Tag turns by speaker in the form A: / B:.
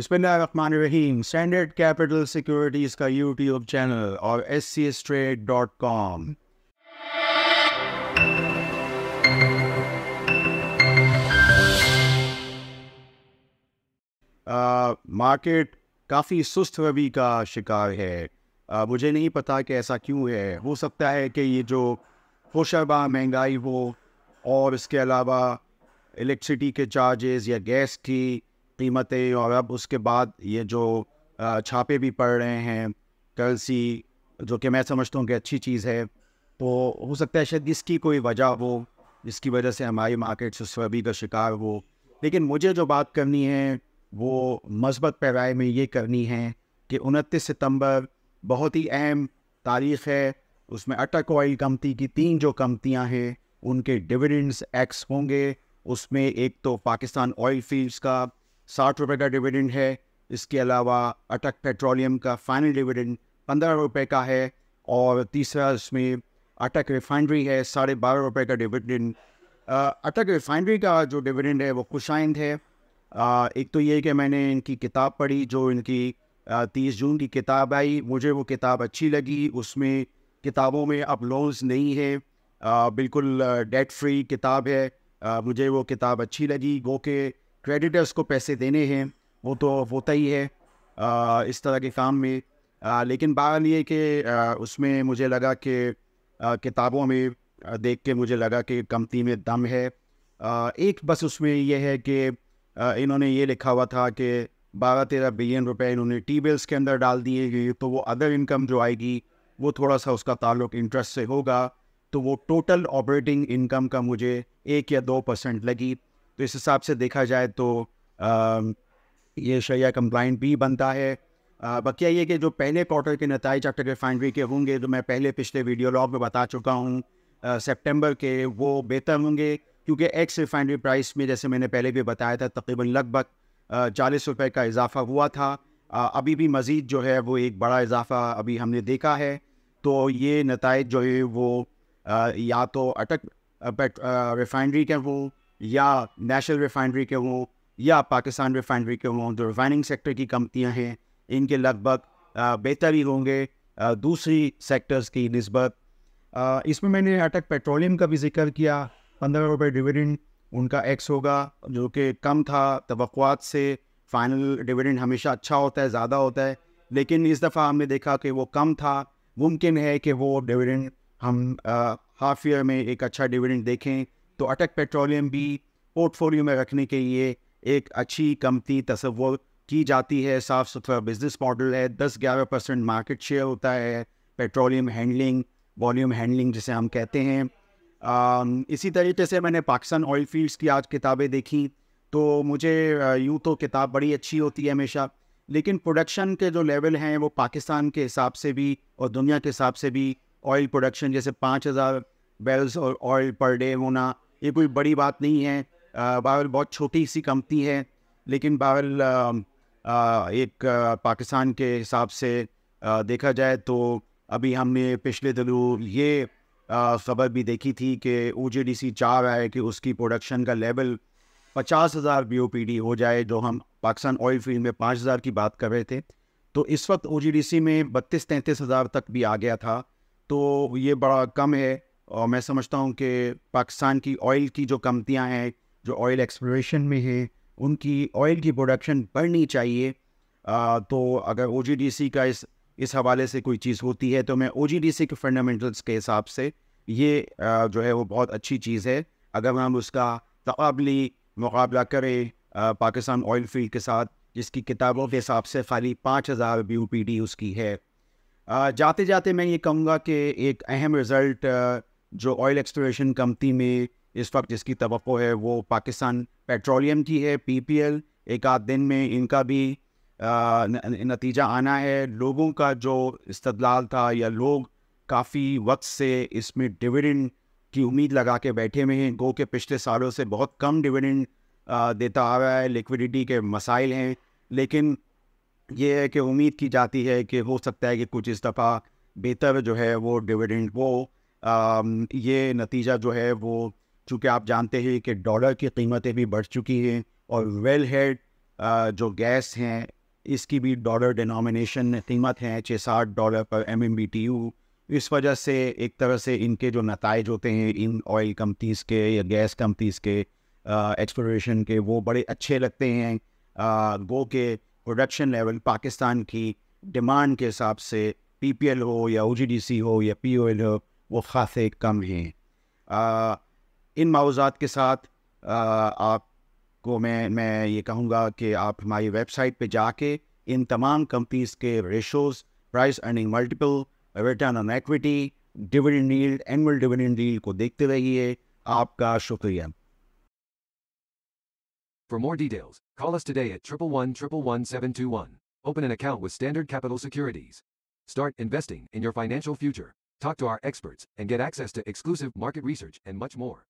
A: रहीम standard capital securities का YouTube channel और S C S trade dot com market काफ़ी सुस्त रवि का शिकार है uh, मुझे नहीं पता कि ऐसा क्यों है हो सकता है कि ये जो होशरबा महंगाई हो और इसके अलावा इलेक्ट्रिसिटी के चार्जेस या गैस की कीमतें और अब उसके बाद ये जो छापे भी पड़ रहे हैं करेंसी जो कि मैं समझता हूँ कि अच्छी चीज़ है तो हो सकता है शायद इसकी कोई वजह हो जिसकी वजह से हमारी मार्केट से सभी का शिकार हो लेकिन मुझे जो बात करनी है वो मस्बत पैराए में ये करनी है कि उनतीस सितंबर बहुत ही अहम तारीख है उसमें अटक ऑयल कंपनी की तीन जो कंपनियाँ हैं उनके डिविडेंड्स एक्स होंगे उसमें एक तो पाकिस्तान ऑयल फील्ड्स का साठ रुपये का डिविडेंड है इसके अलावा अटक पेट्रोलियम का फाइनल डिविडेंड पंद्रह रुपये का है और तीसरा इसमें अटक रिफाइनरी है साढ़े बारह रुपये का डिविडेंड अटक रिफाइनरी का जो डिविडेंड है वो खुशाइंद है आ, एक तो ये कि मैंने इनकी किताब पढ़ी जो इनकी तीस जून की किताब आई मुझे वो किताब अच्छी लगी उसमें किताबों में अब लोन्स नहीं है आ, बिल्कुल डेट फ्री किताब है आ, मुझे वो किताब अच्छी लगी गो के क्रेडिटर्स को पैसे देने हैं वो तो होता ही है इस तरह के काम में लेकिन बहरहाल ये कि उसमें मुझे लगा कि किताबों में देख के मुझे लगा कि कमती में दम है एक बस उसमें यह है कि इन्होंने ये लिखा हुआ था कि बारह तेरह बिलियन रुपए इन्होंने टी बिल्स के अंदर डाल दिए गए तो वो अदर इनकम जो आएगी वो थोड़ा सा उसका ताल्लुक इंटरेस्ट से होगा तो वो टोटल ऑपरेटिंग इनकम का मुझे एक या दो परसेंट लगी तो इस हिसाब से देखा जाए तो आ, ये शैया कंप्लाइंट भी बनता है बकिया ये कि जो पहले क्वार्टर के नतज आफ्टर रिफाइनरी के होंगे जो मैं पहले पिछले वीडियो लॉग में बता चुका हूँ सेप्टेम्बर के वो बेहतर होंगे क्योंकि एक्स रिफाइनरी प्राइस में जैसे मैंने पहले भी बताया था तकरीबन लगभग चालीस रुपये का इजाफा हुआ था आ, अभी भी मज़ीद जो है वो एक बड़ा इजाफा अभी हमने देखा है तो ये नतज जो है वो आ, या तो अटक रिफाइनरी के हों या नेशनल रिफाइनरी के हों या पाकिस्तान रिफाइनरी के हों जो रिफाइनिंग सेक्टर की कंपनियां हैं इनके लगभग बेहतर ही होंगे दूसरी सेक्टर्स की नस्बत इसमें मैंने अटक पेट्रोलियम का भी जिक्र किया पंद्रह रुपये डिविडेंड उनका एक्स होगा जो कि कम था तो से फाइनल डिविडेंड हमेशा अच्छा होता है ज़्यादा होता है लेकिन इस दफ़ा हमने देखा कि वो कम था मुमकिन है कि वो डिविडेंड हम हाफ ईयर में एक अच्छा डिविडेंड देखें तो अटक पेट्रोलियम भी पोर्टफोलियो में रखने के लिए एक अच्छी कमती तसवर की जाती है साफ़ सुथरा बिजनेस मॉडल है दस ग्यारह परसेंट मार्केट शेयर होता है पेट्रोलियम हैंडलिंग वॉल्यूम हैंडलिंग जिसे हम कहते हैं आ, इसी तरीके से मैंने पाकिस्तान ऑयल फील्ड्स की आज किताबें देखी तो मुझे यूँ तो किताब बड़ी अच्छी होती है हमेशा लेकिन प्रोडक्शन के जो लेवल हैं वो पाकिस्तान के हिसाब से भी और दुनिया के हिसाब से भी ऑयल प्रोडक्शन जैसे पाँच हज़ार बैल्स और ऑयल पर डे होना ये कोई बड़ी बात नहीं है बावल बहुत छोटी सी कंपनी है लेकिन बावल एक पाकिस्तान के हिसाब से देखा जाए तो अभी हमने पिछले दिनों ये खबर भी देखी थी कि ओ जे डी सी चाह रहा है कि उसकी प्रोडक्शन का लेवल पचास हज़ार बी ओ पी डी हो जाए जो हम पाकिस्तान ऑयल फील्ड में पाँच हज़ार की बात कर रहे थे तो इस वक्त ओ जी डी सी में बत्तीस तैंतीस हज़ार तक भी आ गया था तो ये बड़ा कम है और मैं समझता हूँ कि पाकिस्तान की ऑयल की जो कंपनियाँ हैं जो ऑयल एक्सप्लोरेशन में है उनकी ऑयल की प्रोडक्शन बढ़नी चाहिए आ, तो अगर ओ का इस इस हवाले से कोई चीज़ होती है तो मैं ओ के फंडामेंटल्स के हिसाब से ये आ, जो है वो बहुत अच्छी चीज़ है अगर हम उसका तबली मुकाबला करें पाकिस्तान ऑयल फील्ड के साथ जिसकी किताबों के हिसाब से खाली पाँच हज़ार बी उसकी है आ, जाते जाते मैं ये कहूँगा कि एक अहम रिज़ल्ट जो ऑयल एक्सप्लोरेशन कंपनी में इस वक्त जिसकी तो है वो पाकिस्तान पेट्रोलियम की है पीपीएल एक आध दिन में इनका भी आ, नतीजा आना है लोगों का जो इस्तलाल था या लोग काफ़ी वक्त से इसमें डिविडेंड की उम्मीद लगा के बैठे हुए हैं गो के पिछले सालों से बहुत कम डिविडेंड देता आ रहा है लिक्विडिटी के मसाइल हैं लेकिन ये है कि उम्मीद की जाती है कि हो सकता है कि कुछ इस दफ़ा बेहतर जो है वो डिविडेंड वो ये नतीजा जो है वो चूँकि आप जानते हैं कि डॉलर की कीमतें भी बढ़ चुकी हैं और वेल हेड जो गैस हैं इसकी भी डॉलर डिनोमिनेशन कीमत है छः साठ डॉलर पर M M B T U इस वजह से एक तरह से इनके जो नतज होते हैं इन ऑयल कंपनीज़ के या गैस कंपनीज़ के एक्सप्लोरेशन के वो बड़े अच्छे लगते हैं गो के प्रोडक्शन लेवल पाकिस्तान की डिमांड के हिसाब से पी पी एल हो या ओ जी डी सी हो या पी ओ एल हो वो खासे कम हैं इन मावजात के साथ आपको मैं मैं ये कहूँगा कि आप हमारी वेबसाइट पे जाके इन तमाम कंपनीज के ratios price earning multiple return on equity dividend deal annual dividend deal को देखते रहिए आपका शुक्रिया For more details, call us today at 111 Open an account with Standard Capital Securities. Start investing in your financial future. talk to our experts, and get access to exclusive market research and much more.